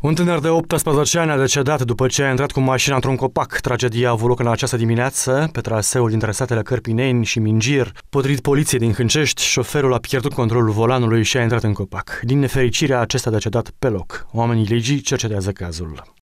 Un tânăr de 18 ani a decedat după ce a intrat cu mașina într-un copac. Tragedia a avut loc în această dimineață pe traseul dintre satele Cărpineni și Mingir. Potrivit poliției din Hâncești, șoferul a pierdut controlul volanului și a intrat în copac. Din nefericire, acesta a decedat pe loc. Oamenii legii cercetează cazul.